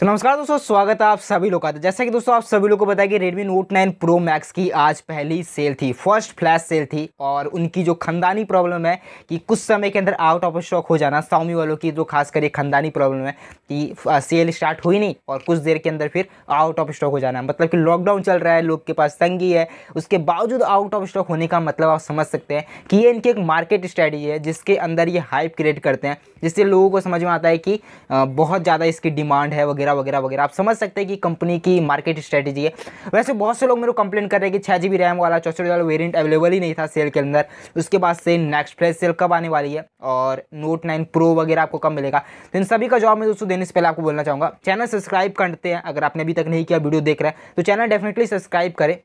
तो नमस्कार दोस्तों स्वागत है आप सभी लोग का तो जैसा कि दोस्तों आप सभी लोग को बताया कि Redmi Note 9 Pro Max की आज पहली सेल थी फर्स्ट फ्लैश सेल थी और उनकी जो खानदानी प्रॉब्लम है कि कुछ समय के अंदर आउट ऑफ स्टॉक हो जाना स्वामी वालों की जो खास ये खानदानी प्रॉब्लम है कि सेल स्टार्ट हुई नहीं और कुछ देर के अंदर फिर आउट ऑफ स्टॉक हो जाना मतलब कि लॉकडाउन चल रहा है लोग के पास तंगी है उसके बावजूद आउट ऑफ स्टॉक होने का मतलब आप समझ सकते हैं कि ये इनकी एक मार्केट स्ट्रैटेजी है जिसके अंदर ये हाइप क्रिएट करते हैं जिससे लोगों को समझ में आता है कि बहुत ज़्यादा इसकी डिमांड है वगैरह वगैरह वगैरह वगैरह आप समझ सकते हैं कि कंपनी की मार्केट स्ट्रेटेजी है वैसे बहुत से लोग मेरे को कंप्लेन कर रहे हैं कि छः जी रैम वाला चौसठ वाला वेरियंट अवेलेबल ही नहीं था सेल के अंदर उसके बाद से नेक्स्ट फ्रेश सेल कब आने वाली है और नोट नाइन प्रो वगैरह आपको कब मिलेगा तो इन सभी का जवाब मैं दोस्तों देने से पहले आपको बोलना चाहूँगा चैनल सब्सक्राइब करते हैं अगर आपने अभी तक नहीं किया वीडियो देख रहे हैं तो चैनल डेफिनेटली सब्सक्राइब करें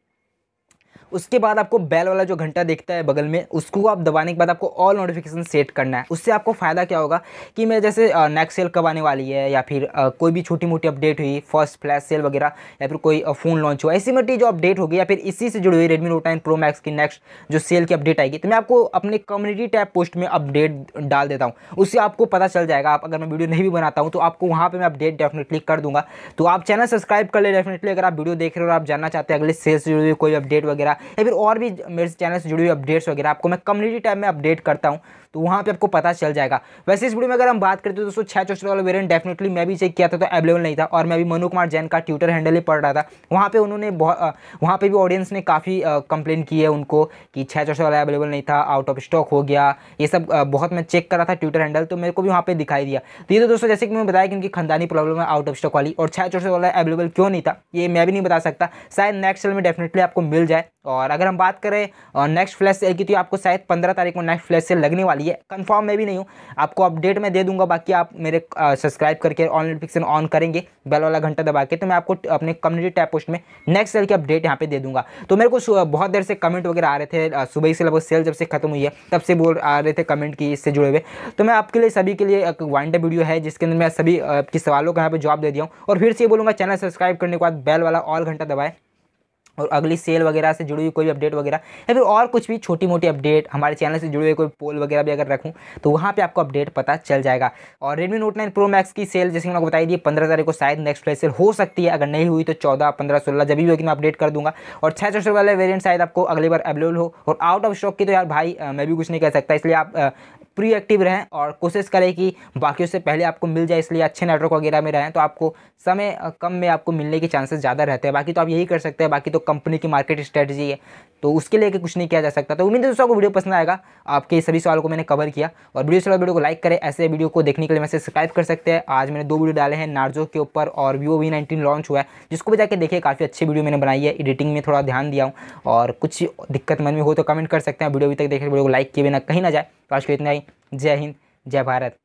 उसके बाद आपको बेल वाला जो घंटा देखता है बगल में उसको आप दबाने के बाद आपको ऑल नोटिफिकेशन सेट करना है उससे आपको फ़ायदा क्या होगा कि मैं जैसे नेक्स्ट सेल कब आने वाली है या फिर कोई भी छोटी मोटी अपडेट हुई फर्स्ट फ्लैश सेल वगैरह या फिर कोई फ़ोन लॉन्च हुआ ऐसी मोटी जो अपडेट होगी या फिर इसी से जुड़ी हुई Redmi Note nine Pro Max की नेक्स्ट जो सेल की अपडेट आएगी तो मैं आपको अपने कम्युनिटी टैप पोस्ट में अपडेट डाल देता हूँ उससे आपको पता चल जाएगा आप अगर मैं वीडियो नहीं भी बनाता हूँ तो आपको वहाँ पर मैं अपडेट डेफिनेटली कर दूँगा तो आप चैनल सब्सक्राइब कर ले डेफिनेटली अगर आप वीडियो देख रहे हो और आप जानना चाहते हैं अगले सेल से जुड़ी हुई कोई अपडेट वगैरह या फिर और भी मेरे चैनल से जुड़ी हुई अपडेट्स वगैरह आपको मैं कम्युनिटी टाइम में अपडेट करता हूँ तो वहाँ पर आपको पता चल जाएगा वैसे इस वीडियो में अगर हम बात करते दोस्तों छः चौसठ वाला वेरियंट डेफिनेटली मैं भी चेक किया था तो अवेलेबल नहीं था और मैं भी मनु कुमार जैन का ट्विटर हैंडल ही पढ़ रहा था वहाँ पर उन्होंने बहुत वहाँ पर भी ऑडियंस ने काफ़ी कंप्लेन की है उनको कि छः चौसठ वाला अवेलेबल नहीं था आउट ऑफ स्टॉक हो गया ये सब बहुत मैं चेक कर रहा था ट्विटर हैंडल तो मेरे को भी वहाँ पर दिखाई दिया तो ये तो दोस्तों जैसे कि मैंने बताया कि उनकी खानदानी प्रॉब्लम है आउट ऑफ स्टॉक वाली और छः चौसठ वाला अवेलेबल क्यों नहीं था ये मैं भी नहीं बता सकता शायद नेक्स्ट सेल में डेफिनेटली आपको मिल जाए और अगर हम बात करें नेक्स्ट फ्लैश सेल की तो आपको शायद पंद्रह तारीख को नेक्स्ट फ्लैश सेल लगने वाली वाली है कंफर्म मैं भी नहीं हूँ आपको अपडेट मैं दे दूंगा बाकी आप मेरे सब्सक्राइब करके ऑन नोटिफिकेशन ऑन करेंगे बेल वाला घंटा दबा के तो मैं आपको अपने कम्युनिटी टैप पोस्ट में नेक्स्ट सेल की अपडेट यहाँ पे दे दूंगा तो मेरे को बहुत देर से कमेंट वगैरह आ रहे थे सुबह से लगभग सेल जब से खत्म हुई है तब से बोल आ रहे थे कमेंट की इससे जुड़े हुए तो मैं आपके लिए सभी के लिए एक वाइंड वीडियो है जिसके अंदर मैं सभी आपकी सवालों का यहाँ पर जवाब दे दिया हूँ और फिर से बोलूँगा चैनल सब्सक्राइब करने के बाद बेल वाला ऑल घंटा दबाए और अगली सेल वगैरह से जुड़ी हुई कोई भी अपडेट वगैरह या फिर और कुछ भी छोटी मोटी अपडेट हमारे चैनल से जुड़ी हुई कोई पोल वगैरह भी अगर रखूँ तो वहाँ पे आपको अपडेट पता चल जाएगा और Redmi Note nine Pro Max की सेल जैसे मैंने बताई दी पंद्रह तारीख को शायद नेक्स्ट प्राइस सेल हो सकती है अगर नहीं हुई तो चौदह पंद्रह सोलह जब भी होगी मैं अपडेट कर दूँगा और छः सौ वाला वेरियंट शायद आपको अगली बार अवेलेबल हो और आउट ऑफ स्टॉक की तो यार भाई मैं भी कुछ नहीं कह सकता इसलिए आप प्री एक्टिव रहें और कोशिश करें कि बाकी से पहले आपको मिल जाए इसलिए अच्छे नेटवर्क वगैरह में रहें तो आपको समय कम में आपको मिलने के चांसेस ज़्यादा रहते हैं बाकी तो आप यही कर सकते हैं बाकी तो कंपनी की मार्केट स्ट्रेटजी है तो उसके लिए कुछ नहीं किया जा सकता तो उम्मीद है दोस्तों को वीडियो पसंद आएगा आपके सभी सवाल को मैंने कवर किया और वीडियो से वीडियो को लाइक करें ऐसे वीडियो को देखने के लिए मैं सब्सक्राइब कर सकते हैं आज मैंने दो वीडियो डाले हैं नार्जो के ऊपर और वीवो वी नाइनटीन लॉन्च हुआ है जिसको भी जाकर देखिए काफ़ी अच्छी वीडियो मैंने बनाई है एडिटिंग में थोड़ा ध्यान दिया हूँ और कुछ दिक्कत मन में हो तो कमेंट कर सकते हैं वीडियो अभी तक देखें वीडियो को लाइक किए बिना कहीं ना जाए तो आज को इतना ही जय हिंद जय भारत